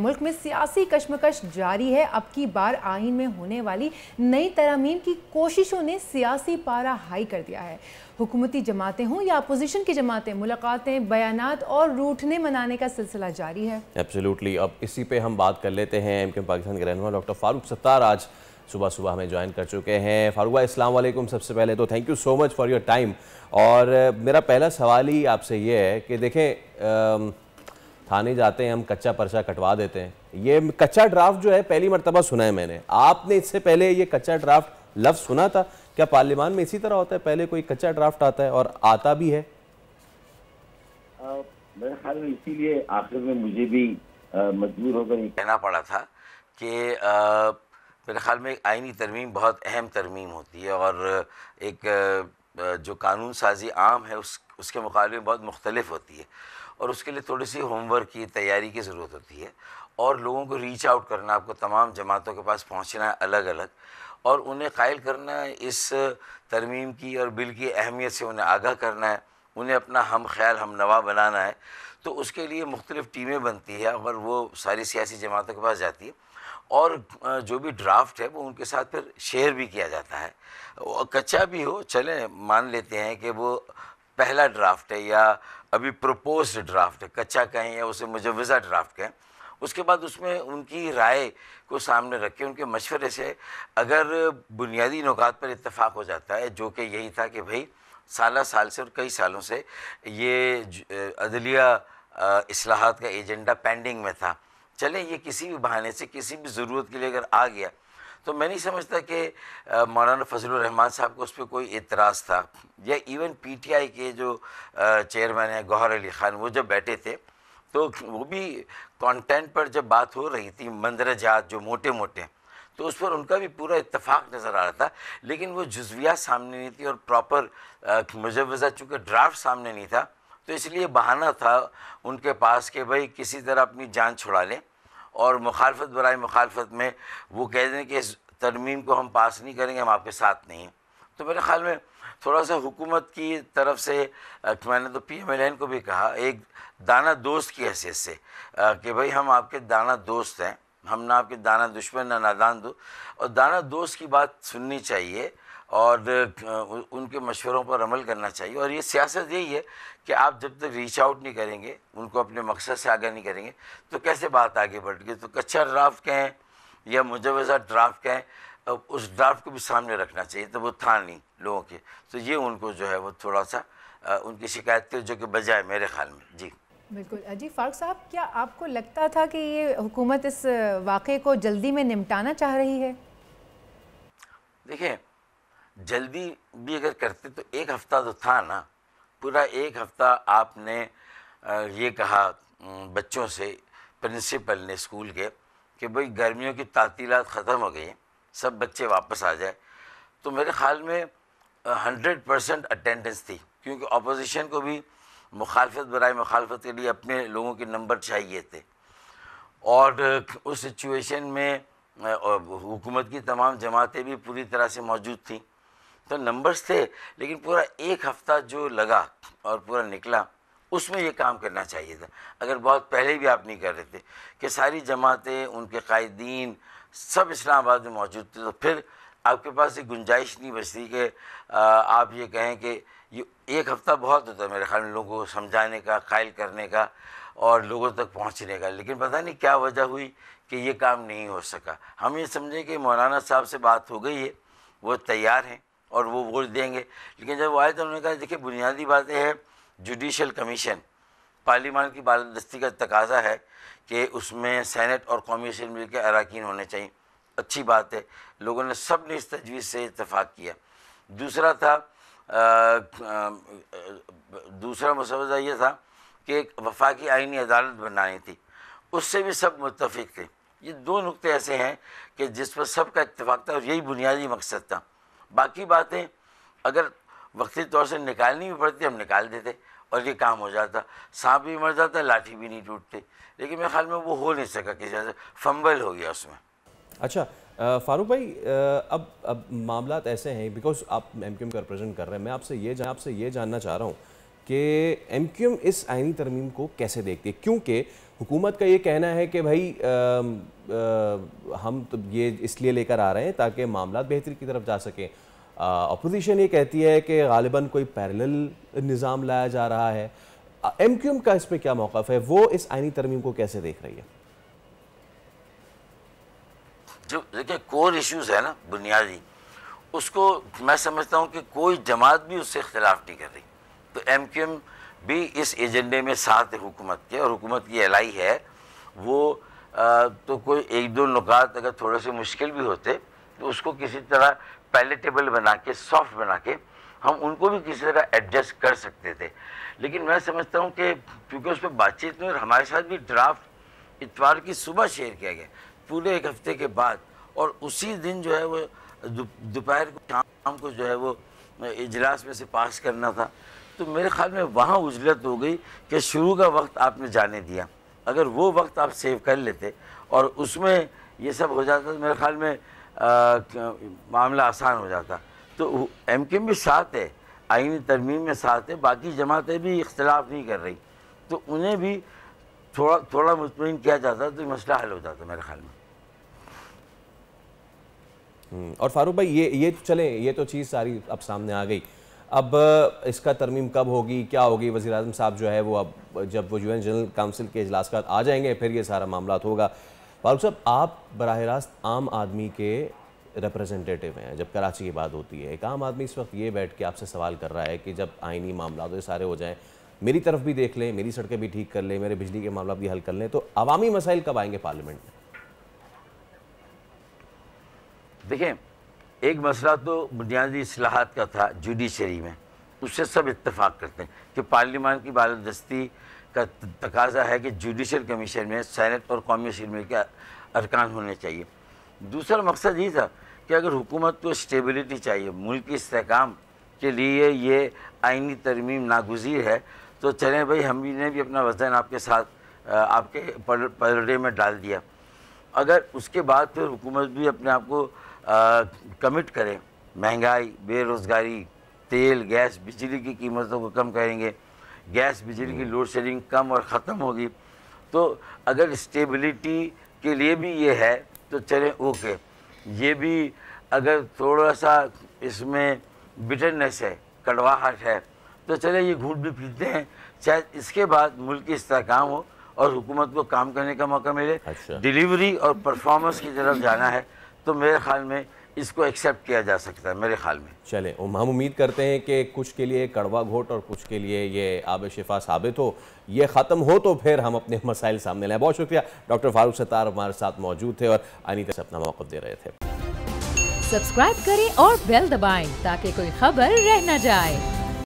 मुल्क में सियासी कश्मकश जारी है अब की बार आइन में होने वाली नई तरामीम की कोशिशों ने सियासी पारा हाई कर दिया है हुकूमती जमातें हों या अपोजिशन की जमातें मुलाकातें बयान और रूठने मनाने का सिलसिला जारी है एब्सोल्युटली अब इसी पे हम बात कर लेते हैं एम के पाकिस्तान के रहनुमा डॉक्टर फारूक सत्तार आज सुबह सुबह हमें ज्वाइन कर चुके हैं फारूक भाई इस्लाम वालेकुम सबसे पहले तो thank you so much for your time और मेरा पहला सवाल ही आपसे ये है कि देखें थाने जाते हैं हम कच्चा पर्चा कटवा देते हैं ये कच्चा ड्राफ्ट जो है पहली मरतबा सुना है मैंने आपने इससे पहले ये कच्चा ड्राफ्ट लफ्ज़ सुना था क्या पार्लियामान में इसी तरह होता है पहले कोई कच्चा ड्राफ्ट आता है और आता भी है मेरे ख्याल में इसीलिए आखिर में मुझे भी मजबूर होकर ये कहना पड़ा था कि मेरे ख्याल में आइनी तरमीम बहुत अहम तरमीम होती है और एक जो कानून साजी आम है उस उसके मुकाबले में बहुत मुख्तलिफ होती है और उसके लिए थोड़ी सी होमवर्क की तैयारी की ज़रूरत होती है और लोगों को रीच आउट करना आपको तमाम जमातों के पास पहुंचना है अलग अलग और उन्हें कायल करना है इस तरमीम की और बिल की अहमियत से उन्हें आगाह करना है उन्हें अपना हम ख्याल हम नवा बनाना है तो उसके लिए मुख्तलिफ़ टीमें बनती है और वो सारी सियासी जमातों के पास जाती है और जो भी ड्राफ्ट है वो उनके साथ फिर शेयर भी किया जाता है कच्चा भी हो चले मान लेते हैं कि वो पहला ड्राफ्ट है या अभी प्रपोज ड्राफ्ट है कच्चा कहें या उसे मुजवजा ड्राफ्ट कहें उसके बाद उसमें उनकी राय को सामने रख के उनके मशवरे से अगर बुनियादी नुकात पर इतफाक़ हो जाता है जो कि यही था कि भाई साल साल से और कई सालों से ये अदलिया असलाहत का एजेंडा पेंडिंग में था चलें ये किसी भी बहाने से किसी भी ज़रूरत के लिए अगर आ गया तो मैं नहीं समझता कि मौलाना फजल रहमान साहब को उस पर कोई एतराज़ था या इवन पीटीआई के जो चेयरमैन हैं गौहर अली खान वो जब बैठे थे तो वो भी कंटेंट पर जब बात हो रही थी मंदरजात जो मोटे मोटे तो उस पर उनका भी पूरा इतफाक नज़र आ रहा था लेकिन वो जज्वियात सामने नहीं थी और प्रॉपर मुजवजा चूँकि ड्राफ्ट सामने नहीं था तो इसलिए बहाना था उनके पास कि भाई किसी तरह अपनी जान छुड़ा लें और मुखालफत बरए मुखालफत में वो कह दें कि इस तरमीम को हम पास नहीं करेंगे हम आपके साथ नहीं तो मेरे ख्याल में थोड़ा सा हुकूमत की तरफ से मैंने तो पी एम एल एन को भी कहा एक दाना दोस्त की हैसियत से कि भाई हम आपके दाना दोस्त हैं हम ना आपके दाना दुश्मन ना नादान दो और दाना दोस्त की बात सुननी चाहिए और उनके मशवरों पर अमल करना चाहिए और ये सियासत यही है कि आप जब तक रीच आउट नहीं करेंगे उनको अपने मकसद से आगे नहीं करेंगे तो कैसे बात आगे बढ़ेगी तो कच्चा ड्राफ्ट कहें या मुजवजा ड्राफ्ट कहें अब उस ड्राफ्ट को भी सामने रखना चाहिए तो वो था नहीं लोगों के तो ये उनको जो है वो थोड़ा सा उनकी शिकायत के जो कि बजाय मेरे ख्याल में जी बिल्कुल अजी फारूक साहब क्या आपको लगता था कि ये हुकूमत इस वाक़े को जल्दी में निपटाना चाह रही है देखिए जल्दी भी अगर करते तो एक हफ़्ता तो था ना पूरा एक हफ़्ता आपने ये कहा बच्चों से प्रिंसिपल ने स्कूल के कि भाई गर्मियों की तातीलत ख़त्म हो गई सब बच्चे वापस आ जाए तो मेरे ख्याल में हंड्रेड परसेंट अटेंडेंस थी क्योंकि अपोजिशन को भी मुखालफत बर मुखालफत के लिए अपने लोगों के नंबर चाहिए थे और उस सिचुएशन में हुकूमत की तमाम जमातें भी पूरी तरह से मौजूद थी तो नंबर्स थे लेकिन पूरा एक हफ़्ता जो लगा और पूरा निकला उसमें ये काम करना चाहिए था अगर बहुत पहले भी आप नहीं कर रहे थे कि सारी जमातें उनके कायदीन सब इस्लामाबाद में मौजूद थे तो फिर आपके पास ये गुंजाइश नहीं बचती कि आप ये कहें कि ये एक हफ़्ता बहुत होता है मेरे ख्याल में लोगों को समझाने का कायल करने का और लोगों तक पहुंचने का लेकिन पता नहीं क्या वजह हुई कि ये काम नहीं हो सका हम ये समझें कि मौलाना साहब से बात हो गई है वो तैयार हैं और वो वोट देंगे लेकिन जब वो आए तो उन्होंने कहा देखिए बुनियादी बातें हैं जुडिशल कमीशन पार्लीमान की बालदस्ती का तकाजा है कि उसमें सैनट और कौमी असम्बली के अरकान होने चाहिए अच्छी बात है लोगों ने सब ने इस तजवीज़ से इतफाक़ किया दूसरा था आ, आ, दूसरा मसवदा ये था कि एक वफाकी आइनी अदालत बनानी थी उससे भी सब मुतफ़ थे ये दो नुक़े ऐसे हैं कि जिस पर सब का इतफाक़ था और यही बुनियादी मकसद था बाकी बातें अगर वक्ती तौर से निकालनी भी पड़ती हम निकाल देते और ये काम हो जाता सांप भी मर जाता लाठी भी नहीं टूटती लेकिन मेरे ख्याल में वो हो नहीं सका किसी फंबल हो गया उसमें अच्छा फारूक भाई अब अब मामला ऐसे हैं बिकॉज आप एम का रिप्रेजेंट कर रहे हैं मैं आपसे ये आपसे ये जानना चाह रहा हूँ कि एम इस आइनी तरमीम को कैसे देखती है क्योंकि हुकूमत का ये कहना है कि भाई आ, आ, हम तो ये इसलिए लेकर आ रहे हैं ताकि मामला बेहतरी की तरफ जा सकें अपोजिशन ये कहती है कि गालिबा कोई पैरल निज़ाम लाया जा रहा है एम का इस पर क्या मौका है वो इस आइनी तरमीम को कैसे देख रही है जो देखिए कोर इश्यूज है ना बुनियादी उसको मैं समझता हूँ कि कोई जमात भी उससे खिलाफ नहीं कर रही तो एम क्यू एम भी इस एजेंडे में साथ है हुकूमत के और हुकूमत की एलाई है वो आ, तो कोई एक दो नुकात अगर थोड़े से मुश्किल भी होते तो उसको किसी तरह पैलेटेबल बना के सॉफ्ट बना के हम उनको भी किसी तरह एडजस्ट कर सकते थे लेकिन मैं समझता हूँ कि क्योंकि उस पर बातचीत में और हमारे साथ भी ड्राफ्ट इतवार की सुबह शेयर किया गया पूरे एक हफ्ते के बाद और उसी दिन जो है वो दोपहर को शाम को जो है वो इजलास में से पास करना था तो मेरे ख्याल में वहाँ उजलत हो गई कि शुरू का वक्त आपने जाने दिया अगर वो वक्त आप सेव कर लेते और उसमें ये सब हो जाता तो मेरे ख्याल में आ, मामला आसान हो जाता तो एम के भी साथ है आइनी तरमीम में साथ है बाकी जमातें भी इख्तलाफ नहीं कर रही तो उन्हें भी थोड़ा थोड़ा मुतमिन किया जाता तो मसला हल हो जाता मेरे ख्याल में हम्म, और फारूक भाई ये ये चले ये तो चीज़ सारी अब सामने आ गई अब इसका तरमीम कब होगी क्या होगी वजी अजम साहब जो है वो अब जब वो यूएन जनरल काउंसिल के अजलास का आ जाएंगे फिर ये सारा मामला होगा फारूक साहब आप बरह रास्त आम आदमी के रिप्रेजेंटेटिव हैं जब कराची की बात होती है एक आम आदमी इस वक्त ये बैठ के आपसे सवाल कर रहा है कि जब आइनी मामला तो ये सारे हो जाएँ मेरी तरफ भी देख लें मेरी सड़कें भी ठीक कर लें मेरे बिजली के मामला भी हल कर लें तो अवामी मसाइल कब आएंगे पार्लियामेंट में देखें एक मसला तो बुनियादी असलाहत का था जुडिशरी में उससे सब इतफाक़ करते हैं कि पार्लियामान की बालदस्ती का तकाजा है कि जुडिशल कमीशन में सैनट और कौमी असम्बली के अरकान होने चाहिए दूसरा मकसद ये था कि अगर हुकूमत को स्टेबिलिटी चाहिए मुल्क के इसकाम के लिए ये आइनी तरमीम नागजीर है तो चलें भाई हम ने भी अपना वजन आपके साथ आपके पलड़े में डाल दिया अगर उसके बाद फिर हुकूमत भी अपने आप को कमिट करें महंगाई बेरोज़गारी तेल गैस बिजली की कीमतों को कम करेंगे गैस बिजली की लोड शेडिंग कम और ख़त्म होगी तो अगर स्टेबिलिटी के लिए भी ये है तो चलें ओके ये भी अगर थोड़ा सा इसमें बिटरनेस है कड़वाहट है तो चले ये घूट भी पीते हैं शायद इसके बाद मुल्क की इसकाम हो और हुकूमत को काम करने का मौका मिले अच्छा। डिलीवरी और परफॉर्मेंस की तरफ जाना है तो मेरे ख्याल में इसको एक्सेप्ट किया जा सकता है मेरे ख्याल में चले हम उम्मीद करते हैं कि कुछ के लिए कड़वा घोट और कुछ के लिए ये आब शिफा साबित हो ये ख़त्म हो तो फिर हम अपने मसाइल सामने लाए बहुत शुक्रिया डॉक्टर फारूक सतार हमारे साथ मौजूद थे और अनिता से अपना मौक़ दे रहे थे सब्सक्राइब करें और बेल दबाएं ताकि कोई खबर रह न जाए